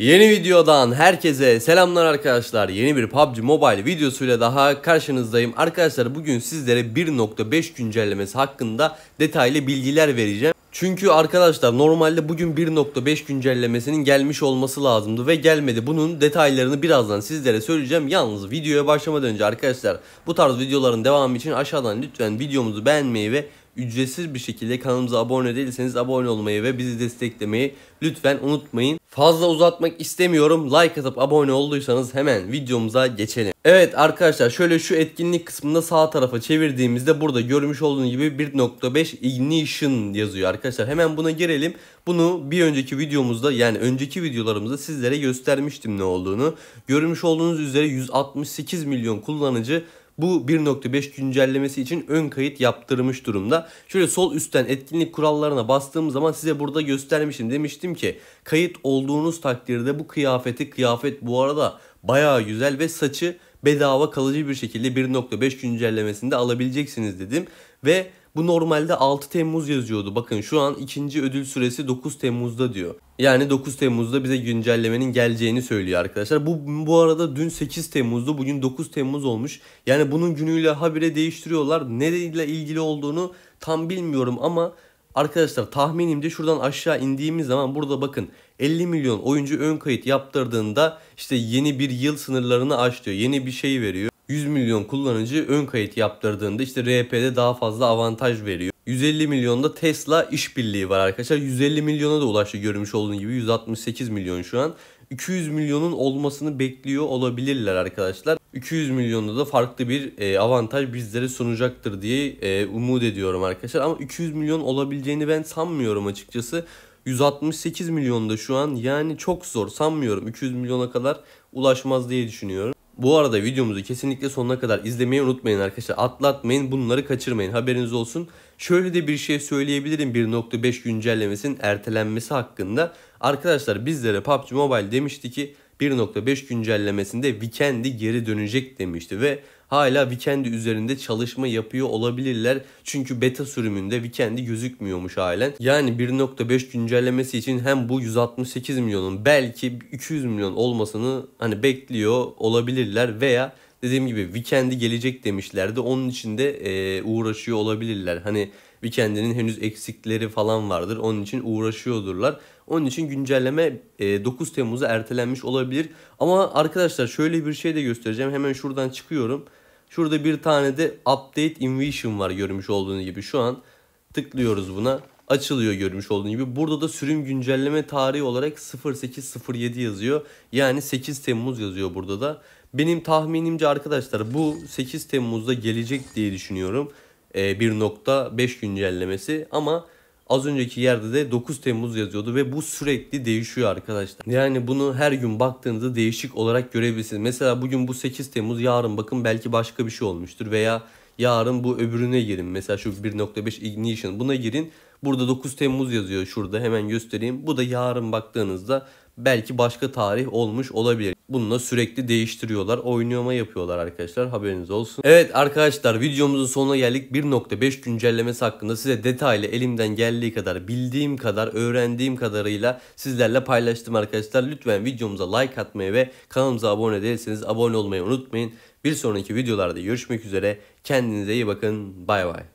Yeni videodan herkese selamlar arkadaşlar. Yeni bir PUBG Mobile videosuyla daha karşınızdayım. Arkadaşlar bugün sizlere 1.5 güncellemesi hakkında detaylı bilgiler vereceğim. Çünkü arkadaşlar normalde bugün 1.5 güncellemesinin gelmiş olması lazımdı ve gelmedi. Bunun detaylarını birazdan sizlere söyleyeceğim. Yalnız videoya başlamadan önce arkadaşlar bu tarz videoların devamı için aşağıdan lütfen videomuzu beğenmeyi ve ücretsiz bir şekilde kanalımıza abone değilseniz abone olmayı ve bizi desteklemeyi lütfen unutmayın. Fazla uzatmak istemiyorum. Like atıp abone olduysanız hemen videomuza geçelim. Evet arkadaşlar şöyle şu etkinlik kısmında sağ tarafa çevirdiğimizde burada görmüş olduğunuz gibi 1.5 Ignition yazıyor arkadaşlar. Hemen buna girelim. Bunu bir önceki videomuzda yani önceki videolarımızda sizlere göstermiştim ne olduğunu. Görmüş olduğunuz üzere 168 milyon kullanıcı bu 1.5 güncellemesi için ön kayıt yaptırmış durumda. Şöyle sol üstten etkinlik kurallarına bastığım zaman size burada göstermişim Demiştim ki kayıt olduğunuz takdirde bu kıyafeti kıyafet bu arada bayağı güzel ve saçı bedava kalıcı bir şekilde 1.5 güncellemesinde alabileceksiniz dedim. Ve bu normalde 6 Temmuz yazıyordu. Bakın şu an ikinci ödül süresi 9 Temmuz'da diyor. Yani 9 Temmuz'da bize güncellemenin geleceğini söylüyor arkadaşlar. Bu bu arada dün 8 Temmuz'du. Bugün 9 Temmuz olmuş. Yani bunun günüyle habire değiştiriyorlar. Neyle ilgili olduğunu tam bilmiyorum ama Arkadaşlar tahminimce şuradan aşağı indiğimiz zaman burada bakın 50 milyon oyuncu ön kayıt yaptırdığında işte yeni bir yıl sınırlarını aç diyor. Yeni bir şey veriyor. 100 milyon kullanıcı ön kayıt yaptırdığında işte RP'de daha fazla avantaj veriyor. 150 milyonda Tesla işbirliği var arkadaşlar. 150 milyona da ulaştı görmüş olduğun gibi 168 milyon şu an. 200 milyonun olmasını bekliyor olabilirler arkadaşlar. 200 milyonda da farklı bir e, avantaj bizlere sunacaktır diye e, umut ediyorum arkadaşlar. Ama 200 milyon olabileceğini ben sanmıyorum açıkçası. 168 milyonda şu an yani çok zor sanmıyorum 200 milyona kadar ulaşmaz diye düşünüyorum. Bu arada videomuzu kesinlikle sonuna kadar izlemeyi unutmayın arkadaşlar. Atlatmayın bunları kaçırmayın haberiniz olsun. Şöyle de bir şey söyleyebilirim 1.5 güncellemesinin ertelenmesi hakkında. Arkadaşlar bizlere PUBG Mobile demişti ki 1.5 güncellemesinde Weekend'i geri dönecek demişti ve hala Weekend'i üzerinde çalışma yapıyor olabilirler. Çünkü beta sürümünde Weekend'i gözükmüyormuş halen. Yani 1.5 güncellemesi için hem bu 168 milyonun belki 200 milyon olmasını hani bekliyor olabilirler veya dediğim gibi Weekend'i gelecek demişlerdi. Onun için de ee, uğraşıyor olabilirler. Hani bir kendinin henüz eksikleri falan vardır. Onun için uğraşıyordurlar. Onun için güncelleme 9 e, Temmuz'a ertelenmiş olabilir. Ama arkadaşlar şöyle bir şey de göstereceğim. Hemen şuradan çıkıyorum. Şurada bir tane de Update Invision var görmüş olduğunuz gibi. Şu an tıklıyoruz buna. Açılıyor görmüş olduğunuz gibi. Burada da sürüm güncelleme tarihi olarak 0807 yazıyor. Yani 8 Temmuz yazıyor burada da. Benim tahminimce arkadaşlar bu 8 Temmuz'da gelecek diye düşünüyorum. 1.5 e, güncellemesi ama az önceki yerde de 9 Temmuz yazıyordu ve bu sürekli değişiyor arkadaşlar. Yani bunu her gün baktığınızda değişik olarak görebilirsiniz. Mesela bugün bu 8 Temmuz yarın bakın belki başka bir şey olmuştur veya yarın bu öbürüne girin. Mesela şu 1.5 Ignition buna girin. Burada 9 Temmuz yazıyor şurada hemen göstereyim. Bu da yarın baktığınızda belki başka tarih olmuş olabilir. Bununla sürekli değiştiriyorlar. Oynama yapıyorlar arkadaşlar. Haberiniz olsun. Evet arkadaşlar videomuzun sonuna geldik. 1.5 güncellemesi hakkında size detaylı elimden geldiği kadar bildiğim kadar öğrendiğim kadarıyla sizlerle paylaştım arkadaşlar. Lütfen videomuza like atmayı ve kanalımıza abone değilseniz abone olmayı unutmayın. Bir sonraki videolarda görüşmek üzere. Kendinize iyi bakın. Bay bay.